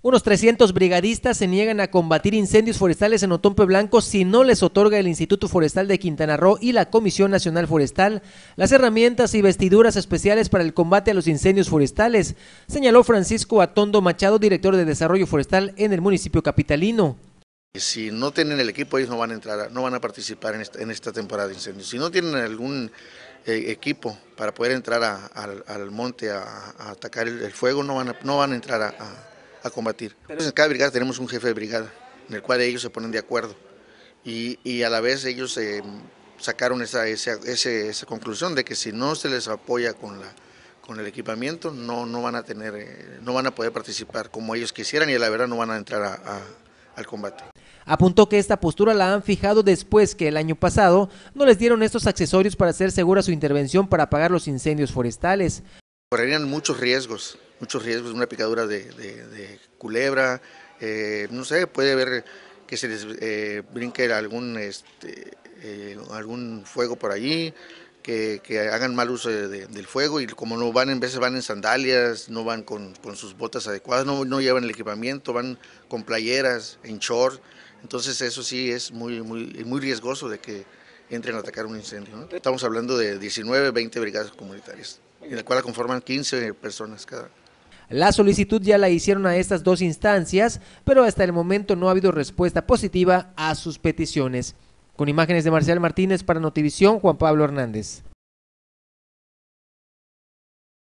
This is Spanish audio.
Unos 300 brigadistas se niegan a combatir incendios forestales en Otompe Blanco si no les otorga el Instituto Forestal de Quintana Roo y la Comisión Nacional Forestal las herramientas y vestiduras especiales para el combate a los incendios forestales, señaló Francisco Atondo Machado, director de Desarrollo Forestal en el municipio capitalino. Si no tienen el equipo, ellos no van a entrar, no van a participar en esta, temporada de incendios. Si no tienen algún eh, equipo para poder entrar al monte a, atacar el, fuego, no van no van a entrar a combatir. en cada brigada tenemos un jefe de brigada, en el cual ellos se ponen de acuerdo y, a la vez ellos eh, sacaron esa, esa, conclusión de que si no se les apoya con la con el equipamiento no, no van a tener eh, no van a poder participar como ellos quisieran y la verdad no van a entrar al combate. Apuntó que esta postura la han fijado después que el año pasado no les dieron estos accesorios para hacer segura su intervención para apagar los incendios forestales. Correrían muchos riesgos muchos riesgos, una picadura de, culebra, eh, no sé, puede haber que se les eh, brinque algún, este, eh, algún fuego por allí, que, hagan mal uso del fuego y como no van, en veces van en sandalias, no van con, sus botas adecuadas, no, llevan el equipamiento, van con playeras, en short, entonces eso sí es muy, muy, muy riesgoso de que entren a atacar un incendio. Estamos hablando de 19, 20 brigadas comunitarias, en la cual conforman 15 personas cada. La solicitud ya la hicieron a estas dos instancias, pero hasta el momento no ha habido respuesta positiva a sus peticiones. Con imágenes de Marcial Martínez para Notivisión, Juan Pablo Hernández.